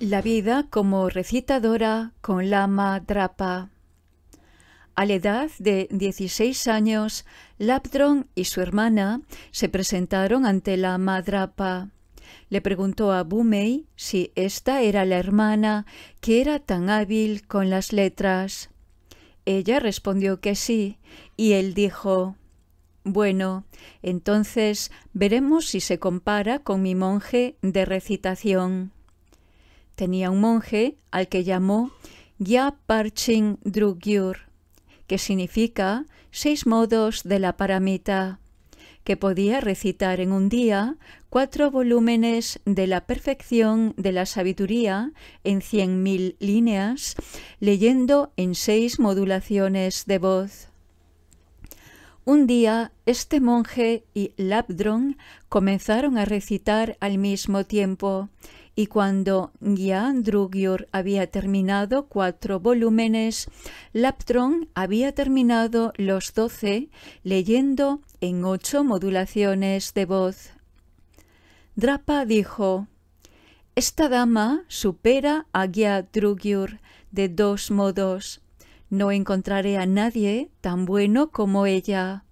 La vida como recitadora con LA Drapa. A la edad de 16 años, Lapdron y su hermana se presentaron ante la madrapa. Le preguntó a Bumei si esta era la hermana que era tan hábil con las letras. Ella respondió que sí, y él dijo Bueno, entonces veremos si se compara con mi monje de recitación tenía un monje al que llamó Parching Drugyur, que significa seis modos de la paramita, que podía recitar en un día cuatro volúmenes de la perfección de la sabiduría en cien mil líneas, leyendo en seis modulaciones de voz. Un día este monje y Labdron comenzaron a recitar al mismo tiempo, y cuando Gian había terminado cuatro volúmenes, Laptron había terminado los doce leyendo en ocho modulaciones de voz. Drapa dijo, Esta dama supera a Gian de dos modos. No encontraré a nadie tan bueno como ella.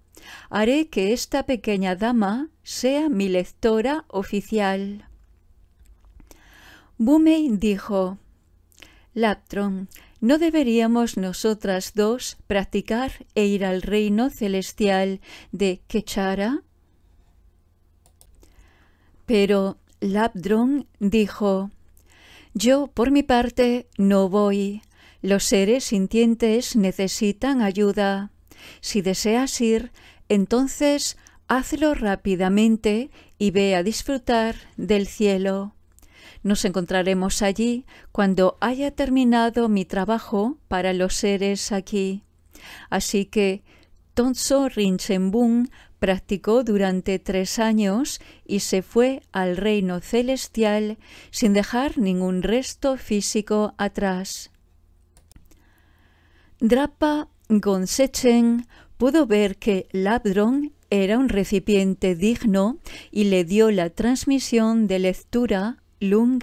Haré que esta pequeña dama sea mi lectora oficial. Bumey dijo, Laptron, ¿no deberíamos nosotras dos practicar e ir al reino celestial de Quechara? Pero Labdron dijo, Yo, por mi parte, no voy. Los seres sintientes necesitan ayuda. Si deseas ir, entonces hazlo rápidamente y ve a disfrutar del cielo. Nos encontraremos allí cuando haya terminado mi trabajo para los seres aquí. Así que Tonso Rinchenbun practicó durante tres años y se fue al reino celestial sin dejar ningún resto físico atrás. Drapa Gonsechen pudo ver que Labdron era un recipiente digno y le dio la transmisión de lectura Lung,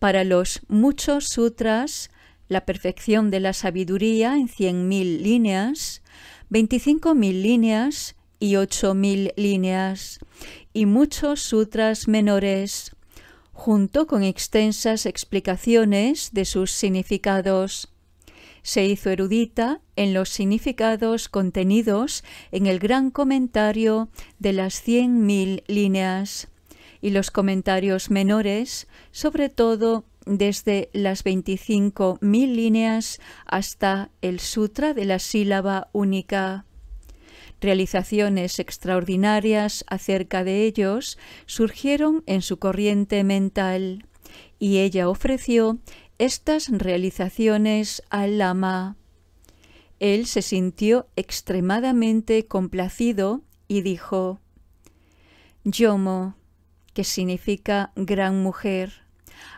para los muchos sutras, la perfección de la sabiduría en 100.000 líneas, 25.000 líneas y 8.000 líneas, y muchos sutras menores, junto con extensas explicaciones de sus significados. Se hizo erudita en los significados contenidos en el gran comentario de las 100.000 líneas y los comentarios menores, sobre todo desde las 25.000 líneas hasta el Sutra de la sílaba única. Realizaciones extraordinarias acerca de ellos surgieron en su corriente mental y ella ofreció estas realizaciones al lama. Él se sintió extremadamente complacido y dijo, Yomo, que significa gran mujer,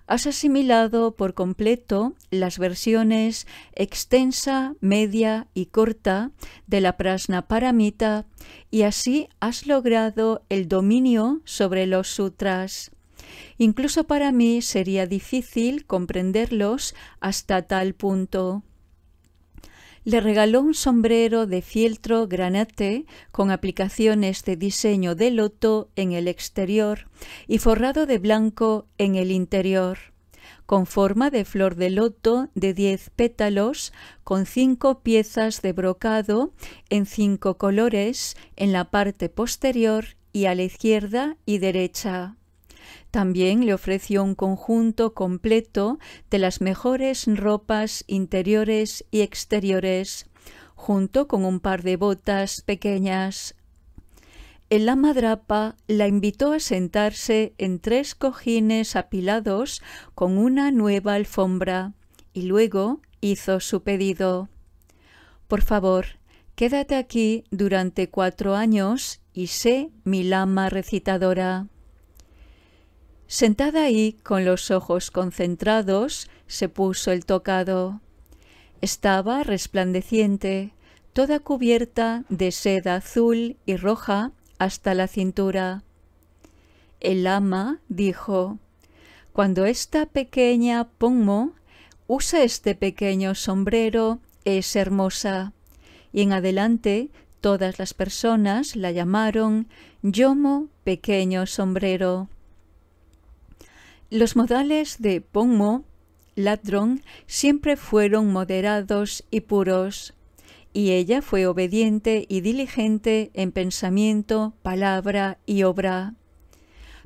has asimilado por completo las versiones extensa, media y corta de la prasna paramita y así has logrado el dominio sobre los sutras. Incluso para mí sería difícil comprenderlos hasta tal punto le regaló un sombrero de fieltro granate con aplicaciones de diseño de loto en el exterior y forrado de blanco en el interior, con forma de flor de loto de diez pétalos, con cinco piezas de brocado en cinco colores en la parte posterior y a la izquierda y derecha. También le ofreció un conjunto completo de las mejores ropas interiores y exteriores, junto con un par de botas pequeñas. El ama-drapa la invitó a sentarse en tres cojines apilados con una nueva alfombra y luego hizo su pedido. Por favor, quédate aquí durante cuatro años y sé mi lama recitadora. Sentada ahí, con los ojos concentrados, se puso el tocado. Estaba resplandeciente, toda cubierta de seda azul y roja hasta la cintura. El ama dijo, Cuando esta pequeña pongo usa este pequeño sombrero, es hermosa. Y en adelante todas las personas la llamaron Yomo Pequeño Sombrero. Los modales de Pongmo, Ladrón siempre fueron moderados y puros, y ella fue obediente y diligente en pensamiento, palabra y obra.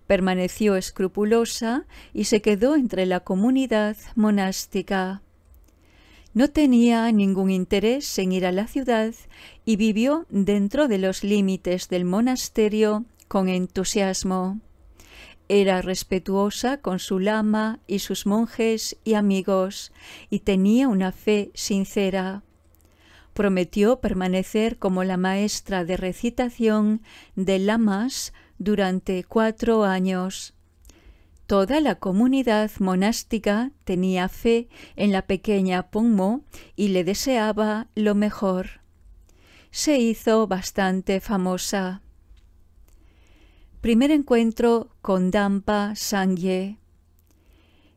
Permaneció escrupulosa y se quedó entre la comunidad monástica. No tenía ningún interés en ir a la ciudad y vivió dentro de los límites del monasterio con entusiasmo. Era respetuosa con su lama y sus monjes y amigos, y tenía una fe sincera. Prometió permanecer como la maestra de recitación de lamas durante cuatro años. Toda la comunidad monástica tenía fe en la pequeña Pongmo y le deseaba lo mejor. Se hizo bastante famosa primer encuentro con Dampa Sangye.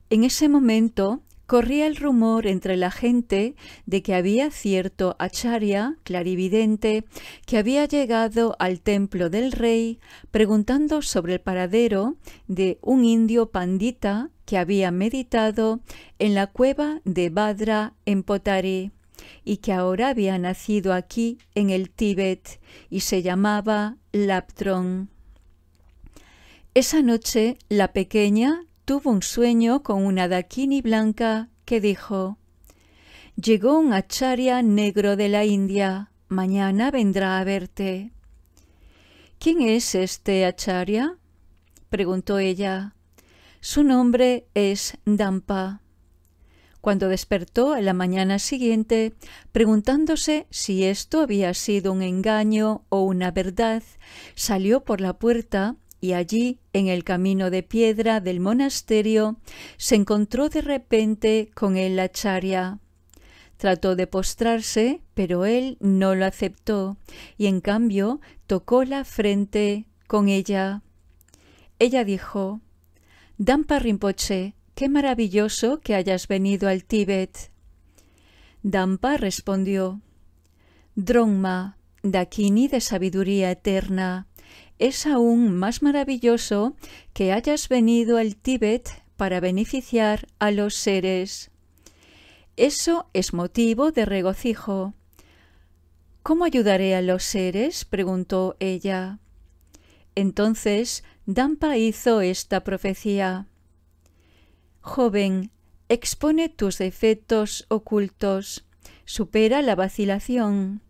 En ese momento corría el rumor entre la gente de que había cierto acharya clarividente que había llegado al templo del rey preguntando sobre el paradero de un indio pandita que había meditado en la cueva de Badra en Potari y que ahora había nacido aquí en el Tíbet y se llamaba Laptron. Esa noche la pequeña tuvo un sueño con una daquini blanca que dijo Llegó un acharya negro de la India, mañana vendrá a verte. ¿Quién es este acharya? preguntó ella. Su nombre es Dampa. Cuando despertó a la mañana siguiente, preguntándose si esto había sido un engaño o una verdad, salió por la puerta y allí, en el camino de piedra del monasterio, se encontró de repente con el lacharya Trató de postrarse, pero él no lo aceptó, y en cambio tocó la frente con ella. Ella dijo, Dampa Rinpoche, qué maravilloso que hayas venido al Tíbet. Dampa respondió, Drongma, Dakini de sabiduría eterna, es aún más maravilloso que hayas venido al Tíbet para beneficiar a los seres. Eso es motivo de regocijo. ¿Cómo ayudaré a los seres? preguntó ella. Entonces Dampa hizo esta profecía. Joven, expone tus defectos ocultos, supera la vacilación,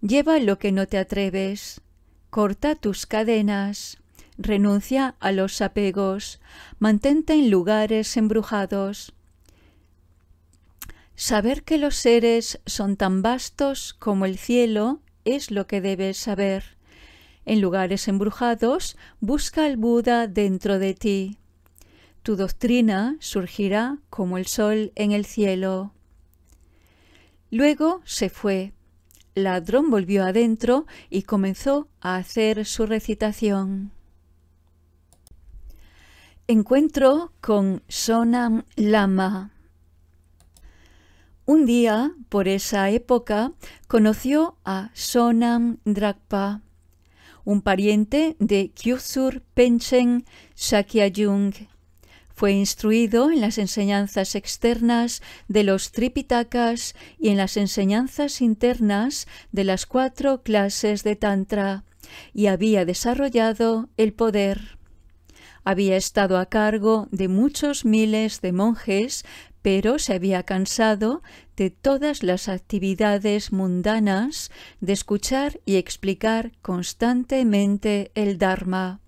lleva lo que no te atreves. Corta tus cadenas, renuncia a los apegos, mantente en lugares embrujados. Saber que los seres son tan vastos como el cielo es lo que debes saber. En lugares embrujados, busca al Buda dentro de ti. Tu doctrina surgirá como el sol en el cielo. Luego se fue ladrón volvió adentro y comenzó a hacer su recitación. Encuentro con Sonam Lama. Un día, por esa época, conoció a Sonam Drakpa, un pariente de Kyusur Penchen Jung. Fue instruido en las enseñanzas externas de los Tripitakas y en las enseñanzas internas de las cuatro clases de Tantra y había desarrollado el poder. Había estado a cargo de muchos miles de monjes, pero se había cansado de todas las actividades mundanas, de escuchar y explicar constantemente el Dharma,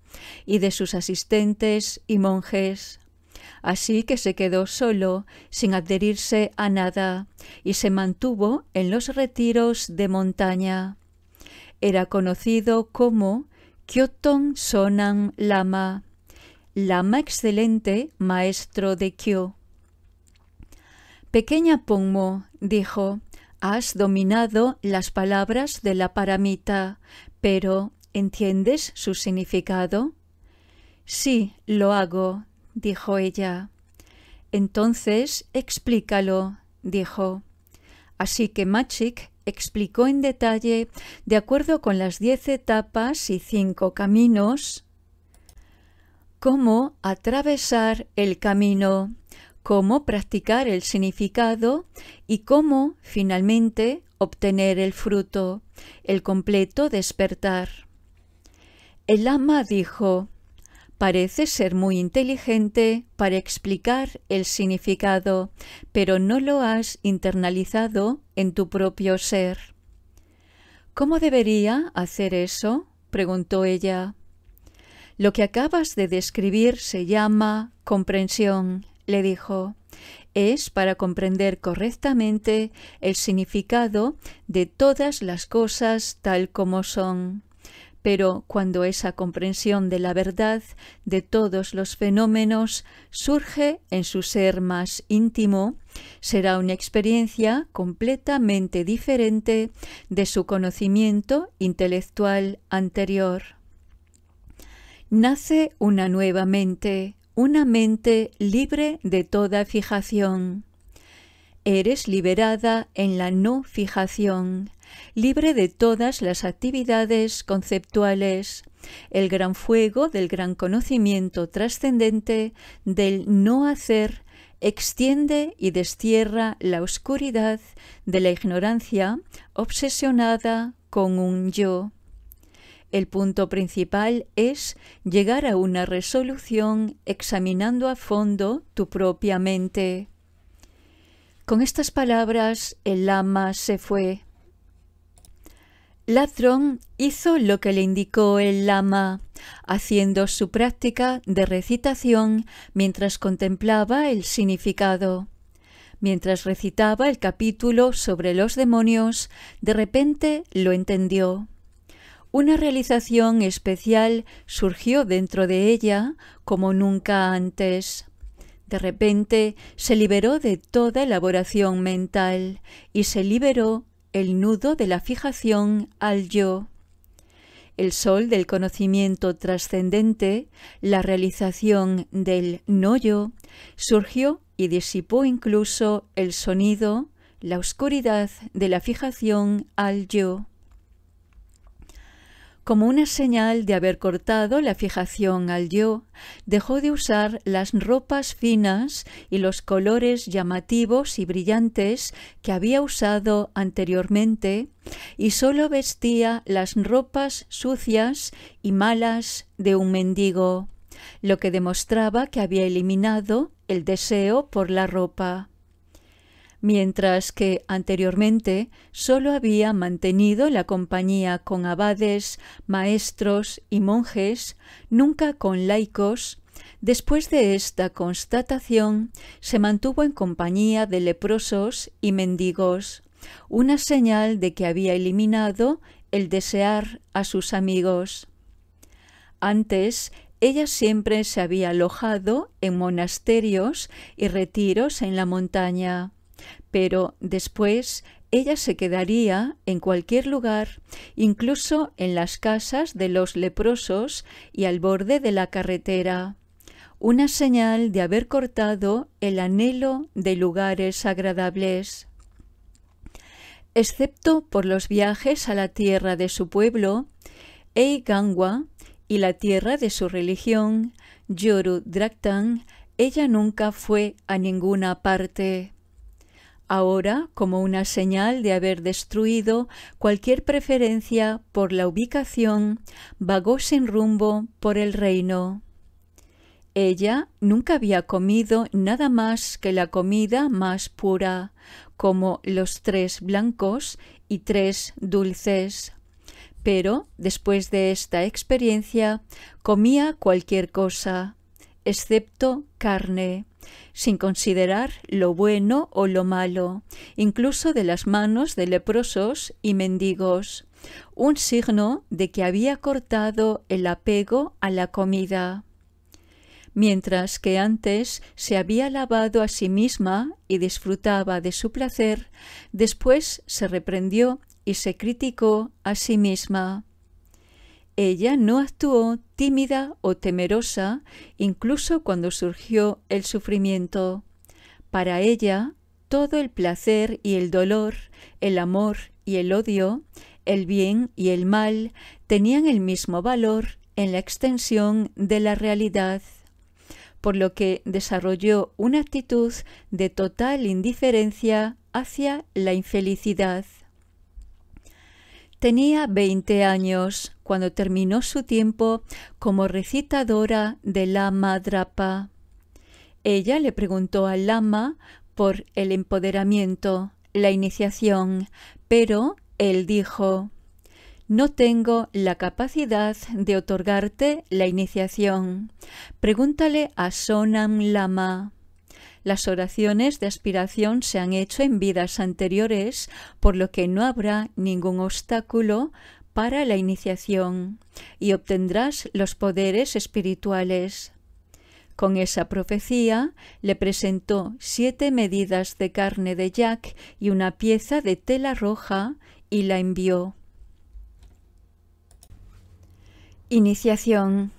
y de sus asistentes y monjes. Así que se quedó solo, sin adherirse a nada, y se mantuvo en los retiros de montaña. Era conocido como Kyotong Sonan Lama, Lama excelente, maestro de Kyo. Pequeña Pongmo dijo, has dominado las palabras de la paramita, pero ¿entiendes su significado? Sí, lo hago, dijo ella. Entonces explícalo, dijo. Así que Machik explicó en detalle, de acuerdo con las diez etapas y cinco caminos, cómo atravesar el camino, cómo practicar el significado y cómo, finalmente, obtener el fruto, el completo despertar. El ama dijo, Parece ser muy inteligente para explicar el significado, pero no lo has internalizado en tu propio ser. ¿Cómo debería hacer eso? preguntó ella. Lo que acabas de describir se llama comprensión, le dijo. Es para comprender correctamente el significado de todas las cosas tal como son pero cuando esa comprensión de la verdad de todos los fenómenos surge en su ser más íntimo, será una experiencia completamente diferente de su conocimiento intelectual anterior. Nace una nueva mente, una mente libre de toda fijación. Eres liberada en la no fijación libre de todas las actividades conceptuales, el gran fuego del gran conocimiento trascendente del no hacer extiende y destierra la oscuridad de la ignorancia obsesionada con un yo. El punto principal es llegar a una resolución examinando a fondo tu propia mente. Con estas palabras el lama se fue. Latron hizo lo que le indicó el lama, haciendo su práctica de recitación mientras contemplaba el significado. Mientras recitaba el capítulo sobre los demonios, de repente lo entendió. Una realización especial surgió dentro de ella como nunca antes. De repente se liberó de toda elaboración mental y se liberó el nudo de la fijación al yo, el sol del conocimiento trascendente, la realización del no yo, surgió y disipó incluso el sonido, la oscuridad de la fijación al yo. Como una señal de haber cortado la fijación al yo, dejó de usar las ropas finas y los colores llamativos y brillantes que había usado anteriormente y sólo vestía las ropas sucias y malas de un mendigo, lo que demostraba que había eliminado el deseo por la ropa mientras que anteriormente solo había mantenido la compañía con abades, maestros y monjes, nunca con laicos, Después de esta constatación, se mantuvo en compañía de leprosos y mendigos, una señal de que había eliminado el desear a sus amigos. Antes, ella siempre se había alojado en monasterios y retiros en la montaña pero después ella se quedaría en cualquier lugar, incluso en las casas de los leprosos y al borde de la carretera, una señal de haber cortado el anhelo de lugares agradables. Excepto por los viajes a la tierra de su pueblo, Gangwa, y la tierra de su religión, Yoru Draktan, ella nunca fue a ninguna parte ahora como una señal de haber destruido cualquier preferencia por la ubicación, vagó sin rumbo por el reino. Ella nunca había comido nada más que la comida más pura, como los tres blancos y tres dulces. Pero, después de esta experiencia, comía cualquier cosa, excepto carne sin considerar lo bueno o lo malo, incluso de las manos de leprosos y mendigos, un signo de que había cortado el apego a la comida. Mientras que antes se había lavado a sí misma y disfrutaba de su placer, después se reprendió y se criticó a sí misma. Ella no actuó tímida o temerosa incluso cuando surgió el sufrimiento. Para ella, todo el placer y el dolor, el amor y el odio, el bien y el mal, tenían el mismo valor en la extensión de la realidad, por lo que desarrolló una actitud de total indiferencia hacia la infelicidad. Tenía 20 años cuando terminó su tiempo como recitadora de la Drapa. Ella le preguntó al lama por el empoderamiento, la iniciación, pero él dijo, no tengo la capacidad de otorgarte la iniciación. Pregúntale a Sonam Lama. Las oraciones de aspiración se han hecho en vidas anteriores, por lo que no habrá ningún obstáculo para la iniciación y obtendrás los poderes espirituales. Con esa profecía le presentó siete medidas de carne de yak y una pieza de tela roja y la envió. Iniciación.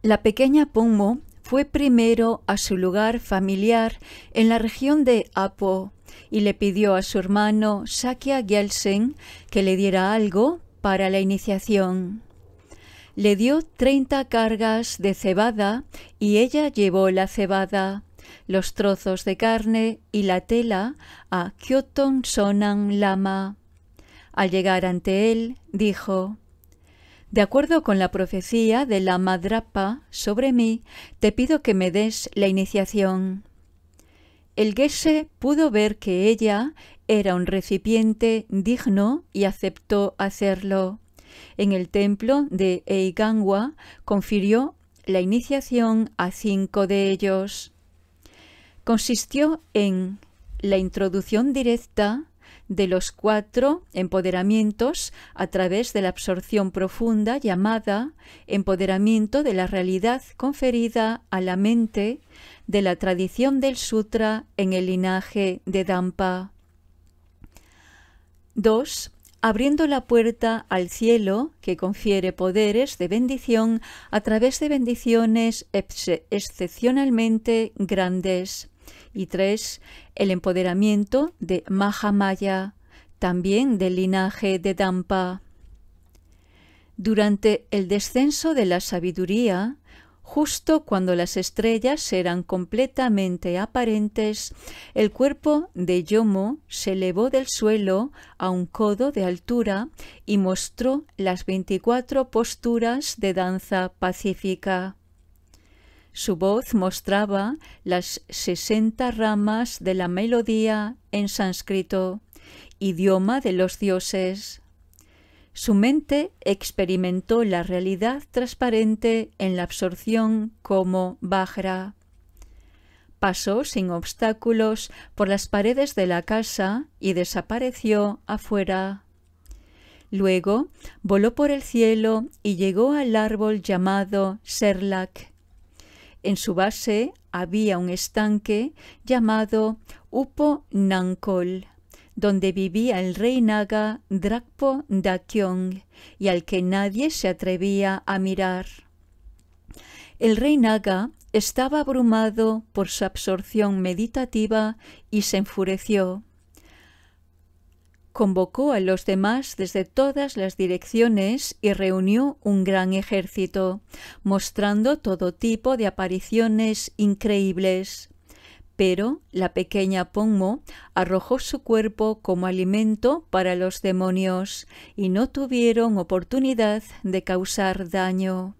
La pequeña Pumo fue primero a su lugar familiar en la región de Apo y le pidió a su hermano Sakya Gelsen que le diera algo para la iniciación. Le dio treinta cargas de cebada y ella llevó la cebada, los trozos de carne y la tela a Kyoton Sonan Lama. Al llegar ante él, dijo, de acuerdo con la profecía de la Madrapa sobre mí, te pido que me des la iniciación el Geshe pudo ver que ella era un recipiente digno y aceptó hacerlo. En el templo de Eigangwa confirió la iniciación a cinco de ellos. Consistió en la introducción directa, de los cuatro empoderamientos a través de la absorción profunda llamada empoderamiento de la realidad conferida a la mente de la tradición del sutra en el linaje de Dampa. 2 abriendo la puerta al cielo que confiere poderes de bendición a través de bendiciones excepcionalmente grandes. Y tres, el empoderamiento de Mahamaya, también del linaje de Dampa. Durante el descenso de la sabiduría, justo cuando las estrellas eran completamente aparentes, el cuerpo de Yomo se elevó del suelo a un codo de altura y mostró las veinticuatro posturas de danza pacífica. Su voz mostraba las sesenta ramas de la melodía en sánscrito, idioma de los dioses. Su mente experimentó la realidad transparente en la absorción como Bajra. Pasó sin obstáculos por las paredes de la casa y desapareció afuera. Luego voló por el cielo y llegó al árbol llamado Serlac. En su base había un estanque llamado Upo Nankol, donde vivía el rey naga Drakpo Dakyong y al que nadie se atrevía a mirar. El rey naga estaba abrumado por su absorción meditativa y se enfureció convocó a los demás desde todas las direcciones y reunió un gran ejército, mostrando todo tipo de apariciones increíbles. Pero la pequeña Pongmo arrojó su cuerpo como alimento para los demonios y no tuvieron oportunidad de causar daño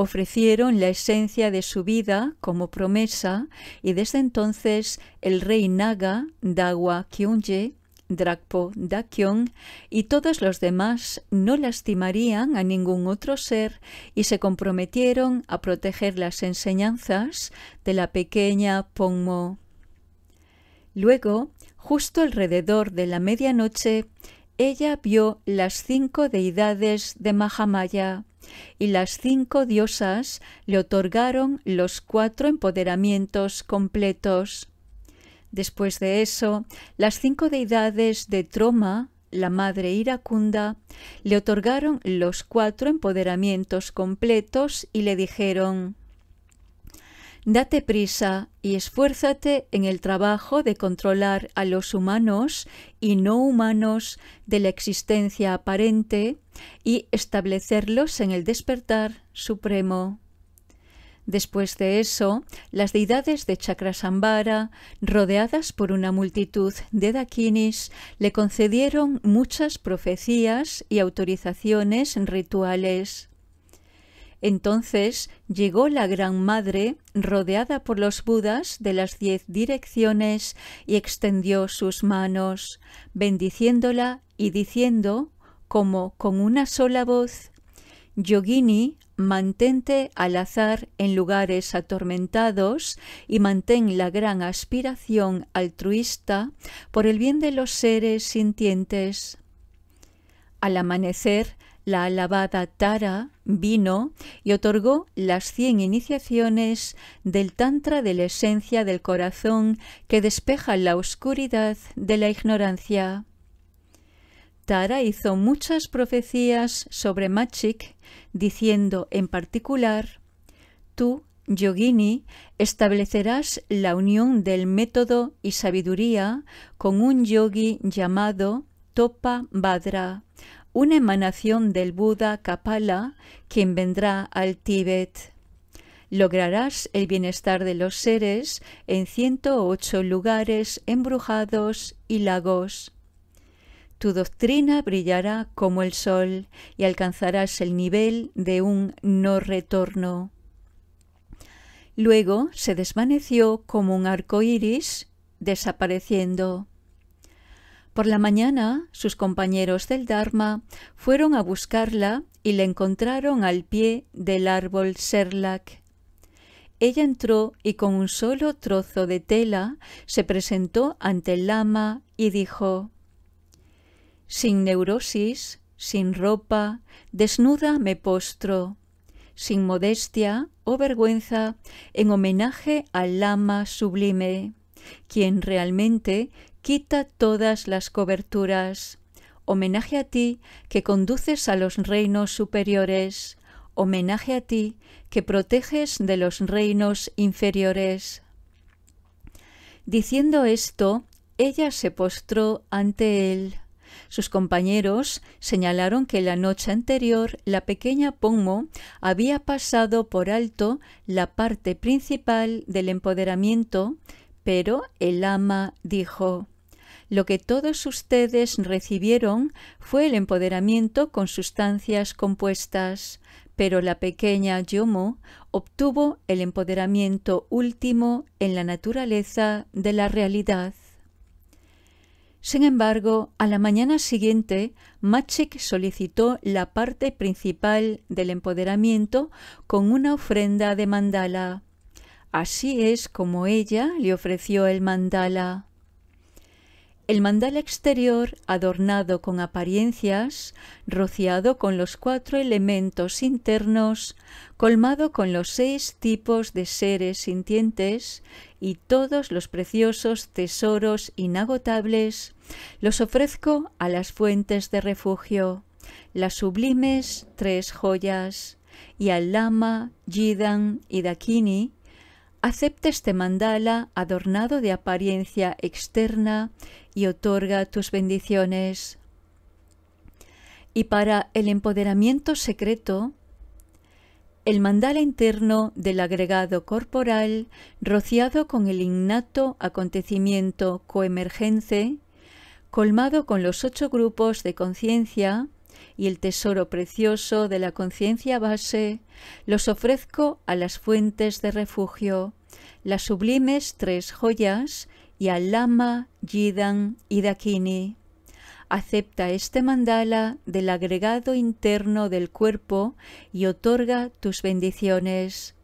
ofrecieron la esencia de su vida como promesa y desde entonces el rey Naga, Dawa Kyunje, Drakpo Dakyong y todos los demás no lastimarían a ningún otro ser y se comprometieron a proteger las enseñanzas de la pequeña Pongmo. Luego, justo alrededor de la medianoche, ella vio las cinco deidades de Mahamaya y las cinco diosas le otorgaron los cuatro empoderamientos completos. Después de eso, las cinco deidades de Troma, la madre iracunda, le otorgaron los cuatro empoderamientos completos y le dijeron Date prisa y esfuérzate en el trabajo de controlar a los humanos y no humanos de la existencia aparente y establecerlos en el despertar supremo. Después de eso, las deidades de Chakrasambara, rodeadas por una multitud de dakinis, le concedieron muchas profecías y autorizaciones rituales. Entonces llegó la Gran Madre, rodeada por los Budas de las diez direcciones, y extendió sus manos, bendiciéndola y diciendo, como con una sola voz, Yogini, mantente al azar en lugares atormentados y mantén la gran aspiración altruista por el bien de los seres sintientes. Al amanecer, la alabada Tara vino y otorgó las cien iniciaciones del Tantra de la esencia del corazón que despeja la oscuridad de la ignorancia. Tara hizo muchas profecías sobre Machik, diciendo en particular, Tú, Yogini, establecerás la unión del método y sabiduría con un yogi llamado Topa Badra, una emanación del Buda Kapala, quien vendrá al Tíbet. Lograrás el bienestar de los seres en 108 lugares embrujados y lagos. Tu doctrina brillará como el sol y alcanzarás el nivel de un no retorno. Luego se desvaneció como un arco iris, desapareciendo. Por la mañana, sus compañeros del Dharma fueron a buscarla y la encontraron al pie del árbol Serlac. Ella entró y con un solo trozo de tela se presentó ante el lama y dijo sin neurosis, sin ropa, desnuda me postro, sin modestia o vergüenza, en homenaje al lama sublime, quien realmente quita todas las coberturas. Homenaje a ti que conduces a los reinos superiores, homenaje a ti que proteges de los reinos inferiores. Diciendo esto, ella se postró ante él. Sus compañeros señalaron que la noche anterior la pequeña Pongmo había pasado por alto la parte principal del empoderamiento, pero el ama dijo lo que todos ustedes recibieron fue el empoderamiento con sustancias compuestas, pero la pequeña Yomo obtuvo el empoderamiento último en la naturaleza de la realidad. Sin embargo, a la mañana siguiente, Machik solicitó la parte principal del empoderamiento con una ofrenda de mandala. Así es como ella le ofreció el mandala. El mandala exterior, adornado con apariencias, rociado con los cuatro elementos internos, colmado con los seis tipos de seres sintientes y todos los preciosos tesoros inagotables, los ofrezco a las fuentes de refugio, las sublimes tres joyas, y al lama, Jidan y Dakini, Acepta este mandala adornado de apariencia externa y otorga tus bendiciones. Y para el empoderamiento secreto, el mandala interno del agregado corporal, rociado con el innato acontecimiento coemergente, colmado con los ocho grupos de conciencia, y el tesoro precioso de la conciencia base, los ofrezco a las fuentes de refugio, las sublimes tres joyas y al Lama, Yidan y Dakini. Acepta este mandala del agregado interno del cuerpo y otorga tus bendiciones.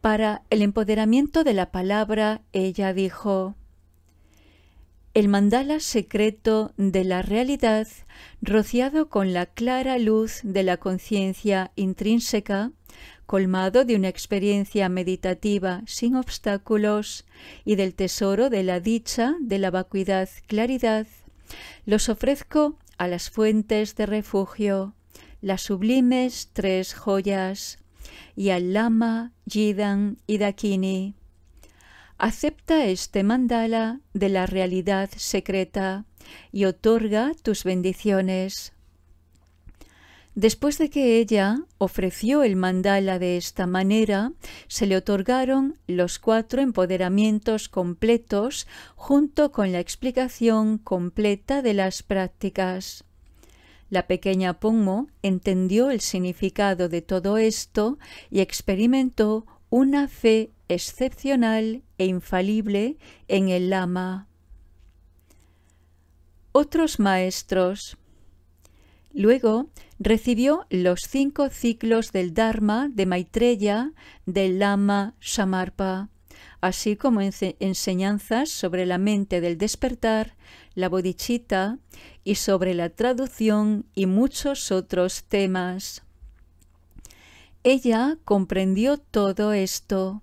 Para el empoderamiento de la palabra, ella dijo, el mandala secreto de la realidad, rociado con la clara luz de la conciencia intrínseca, colmado de una experiencia meditativa sin obstáculos y del tesoro de la dicha de la vacuidad claridad, los ofrezco a las fuentes de refugio, las sublimes tres joyas, y al lama, Yidan y Dakini. Acepta este mandala de la realidad secreta y otorga tus bendiciones. Después de que ella ofreció el mandala de esta manera, se le otorgaron los cuatro empoderamientos completos junto con la explicación completa de las prácticas. La pequeña pongo entendió el significado de todo esto y experimentó una fe excepcional e infalible en el lama. Otros maestros. Luego recibió los cinco ciclos del Dharma de Maitreya del Lama Samarpa, así como enseñanzas sobre la mente del despertar, la bodhicitta y sobre la traducción y muchos otros temas. Ella comprendió todo esto.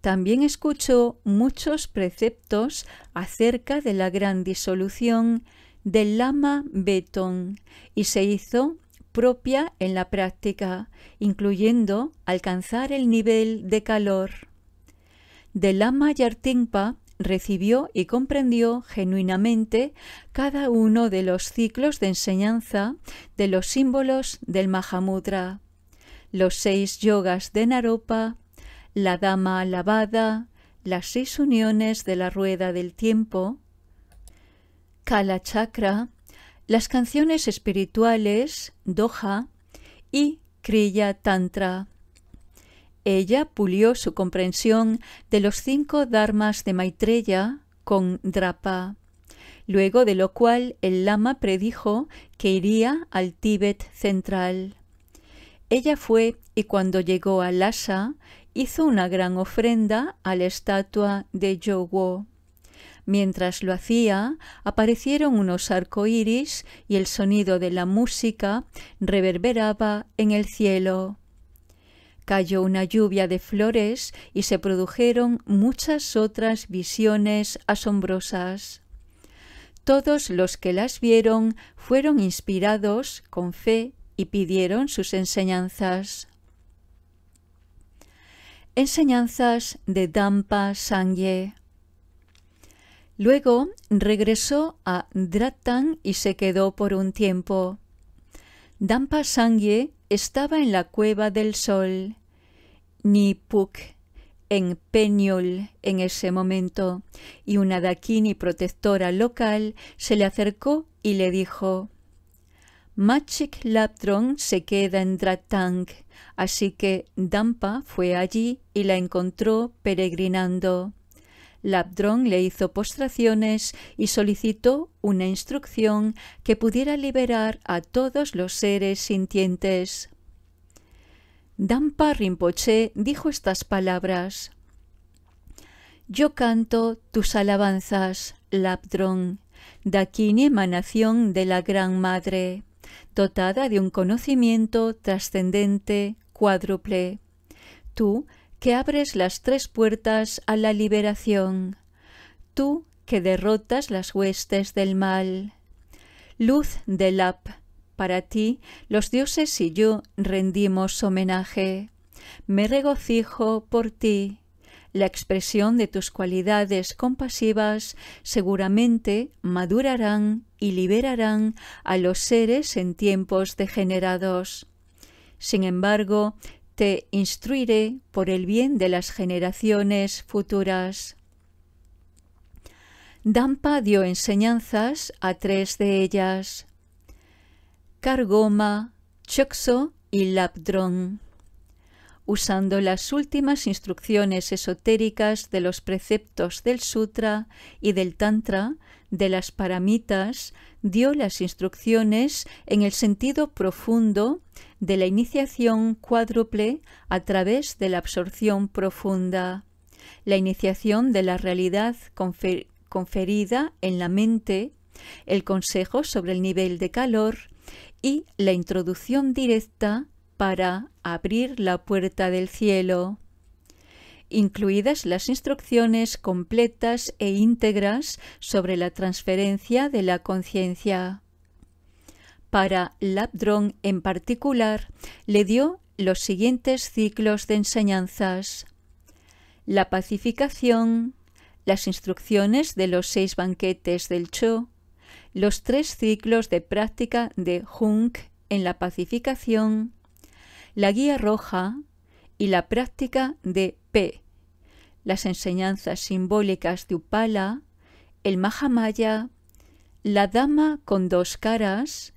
También escuchó muchos preceptos acerca de la gran disolución del lama Beton y se hizo propia en la práctica, incluyendo alcanzar el nivel de calor. Del lama Yartingpa recibió y comprendió genuinamente cada uno de los ciclos de enseñanza de los símbolos del Mahamudra los seis yogas de Naropa, la dama alabada, las seis uniones de la rueda del tiempo, Kala Chakra, las canciones espirituales, Doha y Kriya Tantra. Ella pulió su comprensión de los cinco dharmas de Maitreya con Drapa, luego de lo cual el lama predijo que iría al Tíbet central. Ella fue y cuando llegó a Lhasa hizo una gran ofrenda a la estatua de Yogo. Mientras lo hacía, aparecieron unos arcoíris y el sonido de la música reverberaba en el cielo. Cayó una lluvia de flores y se produjeron muchas otras visiones asombrosas. Todos los que las vieron fueron inspirados con fe y pidieron sus enseñanzas. Enseñanzas de Dampa Sangye. Luego regresó a Dratang y se quedó por un tiempo. Dampa Sangye estaba en la cueva del sol, Nipuk, en Peñol en ese momento, y una dakini protectora local se le acercó y le dijo Machik Labdron se queda en Dratang, así que Dampa fue allí y la encontró peregrinando. Labdrón le hizo postraciones y solicitó una instrucción que pudiera liberar a todos los seres sintientes. Dampa Rinpoche dijo estas palabras. Yo canto tus alabanzas, Labdrón, de aquí emanación de la Gran Madre dotada de un conocimiento trascendente cuádruple. Tú que abres las tres puertas a la liberación. Tú que derrotas las huestes del mal. Luz del Ap, para ti los dioses y yo rendimos homenaje. Me regocijo por ti. La expresión de tus cualidades compasivas seguramente madurarán y liberarán a los seres en tiempos degenerados. Sin embargo, te instruiré por el bien de las generaciones futuras. Dampa dio enseñanzas a tres de ellas, Kargoma, Chokso y Labdron usando las últimas instrucciones esotéricas de los preceptos del Sutra y del Tantra, de las Paramitas, dio las instrucciones en el sentido profundo de la iniciación cuádruple a través de la absorción profunda, la iniciación de la realidad conferida en la mente, el consejo sobre el nivel de calor y la introducción directa para abrir la puerta del cielo, incluidas las instrucciones completas e íntegras sobre la transferencia de la conciencia. Para Labdron en particular, le dio los siguientes ciclos de enseñanzas. La pacificación, las instrucciones de los seis banquetes del Cho, los tres ciclos de práctica de Hunk en la pacificación, la guía roja y la práctica de P, las enseñanzas simbólicas de Upala, el Mahamaya, la dama con dos caras,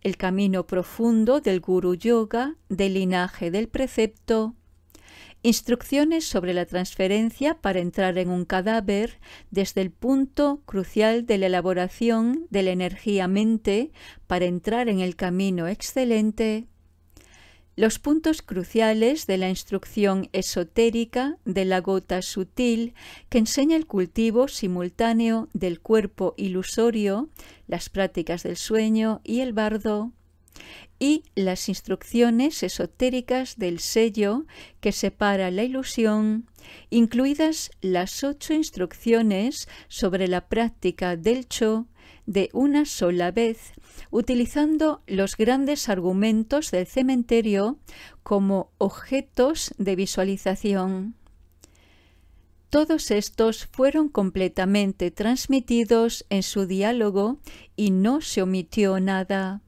el camino profundo del Guru Yoga, del linaje del precepto, instrucciones sobre la transferencia para entrar en un cadáver desde el punto crucial de la elaboración de la energía mente para entrar en el camino excelente, los puntos cruciales de la instrucción esotérica de la gota sutil que enseña el cultivo simultáneo del cuerpo ilusorio, las prácticas del sueño y el bardo, y las instrucciones esotéricas del sello que separa la ilusión, incluidas las ocho instrucciones sobre la práctica del cho de una sola vez, utilizando los grandes argumentos del cementerio como objetos de visualización. Todos estos fueron completamente transmitidos en su diálogo y no se omitió nada.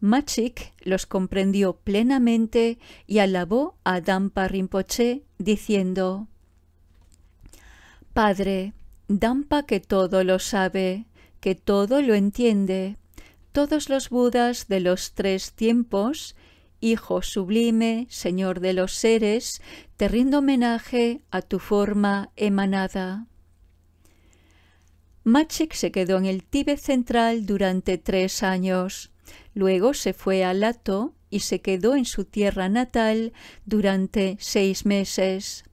Machik los comprendió plenamente y alabó a Dampa Rinpoche diciendo: Padre, Dampa que todo lo sabe, que todo lo entiende, todos los Budas de los tres tiempos, Hijo sublime, Señor de los seres, te rindo homenaje a tu forma emanada. Machik se quedó en el Tíbet central durante tres años. Luego se fue a Lato y se quedó en su tierra natal durante seis meses.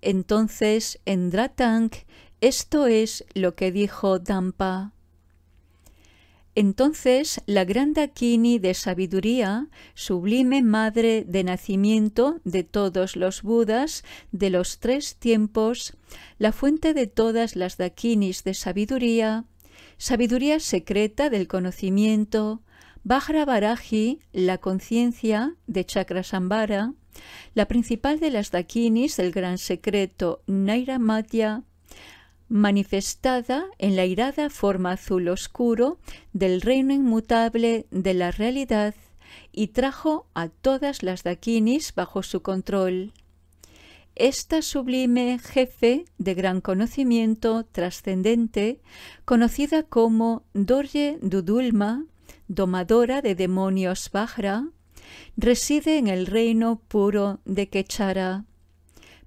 Entonces en Dratang, esto es lo que dijo Dampa. Entonces la gran Dakini de sabiduría, sublime madre de nacimiento de todos los Budas de los tres tiempos, la fuente de todas las Dakinis de sabiduría, sabiduría secreta del conocimiento, Baraji, la conciencia de Chakrasambara, la principal de las Dakinis del gran secreto Nairamatya, manifestada en la irada forma azul oscuro del reino inmutable de la realidad y trajo a todas las dakinis bajo su control. Esta sublime jefe de gran conocimiento trascendente, conocida como Dorje Dudulma, domadora de demonios Bajra, reside en el reino puro de Quechara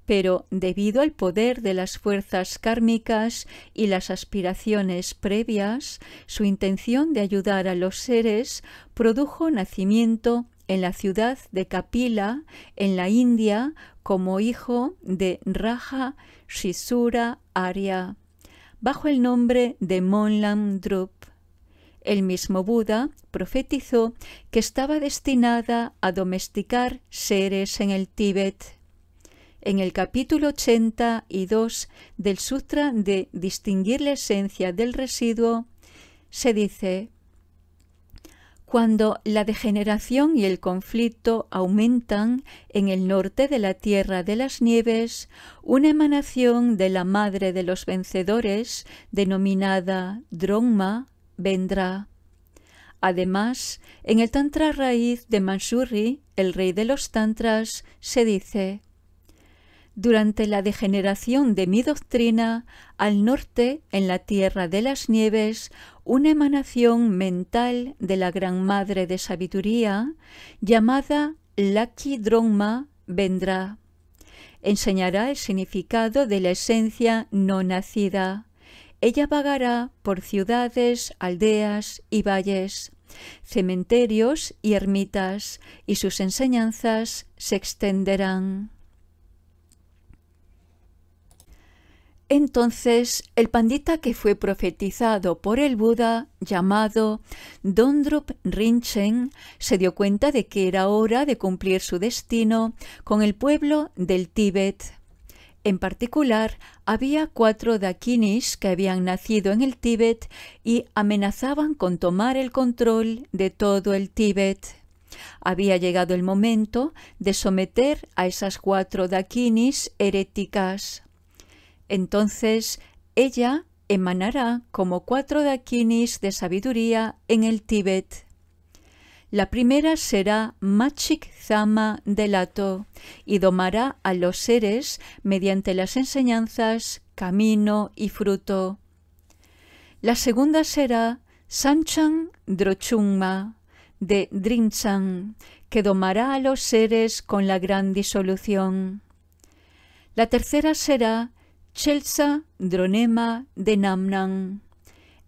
pero debido al poder de las fuerzas kármicas y las aspiraciones previas, su intención de ayudar a los seres produjo nacimiento en la ciudad de Kapila, en la India, como hijo de Raja Shisura Arya, bajo el nombre de Monlam Drup. El mismo Buda profetizó que estaba destinada a domesticar seres en el Tíbet en el capítulo 82 del Sutra de Distinguir la esencia del residuo, se dice, cuando la degeneración y el conflicto aumentan en el norte de la Tierra de las Nieves, una emanación de la Madre de los Vencedores, denominada Drongma, vendrá. Además, en el Tantra raíz de Mansuri, el rey de los Tantras, se dice durante la degeneración de mi doctrina, al norte, en la tierra de las nieves, una emanación mental de la Gran Madre de Sabiduría, llamada Laki vendrá. Enseñará el significado de la esencia no nacida. Ella vagará por ciudades, aldeas y valles cementerios y ermitas, y sus enseñanzas se extenderán. Entonces el pandita que fue profetizado por el Buda, llamado Dondrup Rinchen, se dio cuenta de que era hora de cumplir su destino con el pueblo del Tíbet. En particular, había cuatro dakinis que habían nacido en el Tíbet y amenazaban con tomar el control de todo el Tíbet. Había llegado el momento de someter a esas cuatro dakinis heréticas. Entonces ella emanará como cuatro dakinis de sabiduría en el Tíbet. La primera será Machik Zama Delato y domará a los seres mediante las enseñanzas, camino y fruto. La segunda será Sanchan Drochungma de Drinchang, que domará a los seres con la gran disolución. La tercera será Chelsa Dronema de Namnan.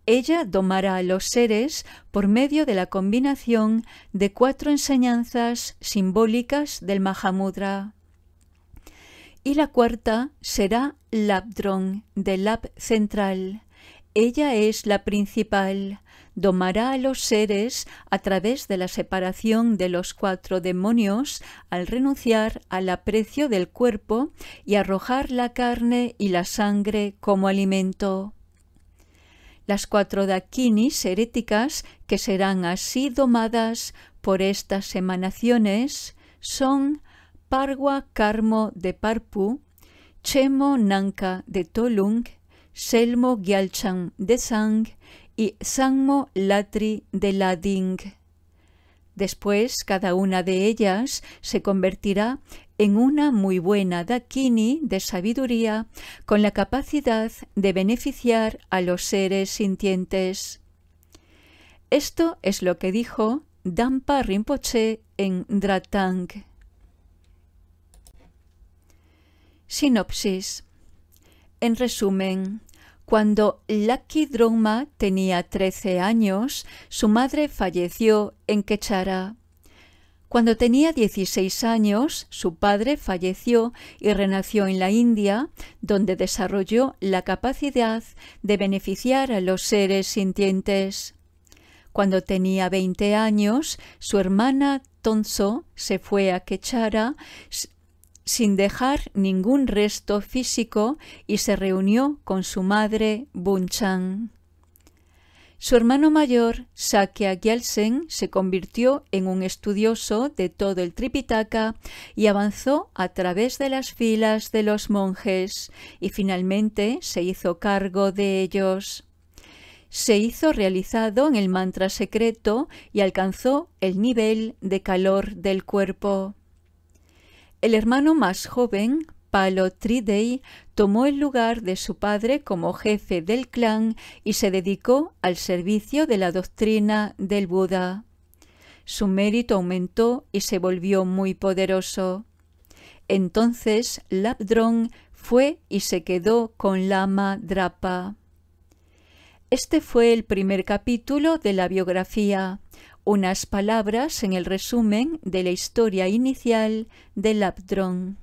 Ella domará a los seres por medio de la combinación de cuatro enseñanzas simbólicas del Mahamudra. Y la cuarta será Labdron, del Lab Central. Ella es la principal, domará a los seres a través de la separación de los cuatro demonios al renunciar al aprecio del cuerpo y arrojar la carne y la sangre como alimento. Las cuatro dakinis heréticas que serán así domadas por estas emanaciones son Parwa Karmo de Parpu, Chemo Nanka de Tolung, Selmo Gyalchan de Sang y Sangmo Latri de Lading. Después, cada una de ellas se convertirá en una muy buena Dakini de sabiduría con la capacidad de beneficiar a los seres sintientes. Esto es lo que dijo Dampa Rinpoche en Dratang. Sinopsis. En resumen, cuando Lucky tenía 13 años, su madre falleció en Quechara. Cuando tenía 16 años, su padre falleció y renació en la India, donde desarrolló la capacidad de beneficiar a los seres sintientes. Cuando tenía 20 años, su hermana Tonzo se fue a Quechara sin dejar ningún resto físico y se reunió con su madre Bunchan. Su hermano mayor, Sakya Gyalsen se convirtió en un estudioso de todo el Tripitaka y avanzó a través de las filas de los monjes y finalmente se hizo cargo de ellos. Se hizo realizado en el mantra secreto y alcanzó el nivel de calor del cuerpo. El hermano más joven, Palo Tridei, tomó el lugar de su padre como jefe del clan y se dedicó al servicio de la doctrina del Buda. Su mérito aumentó y se volvió muy poderoso. Entonces Labdron fue y se quedó con Lama Drapa. Este fue el primer capítulo de la biografía, unas palabras en el resumen de la historia inicial del Abdron.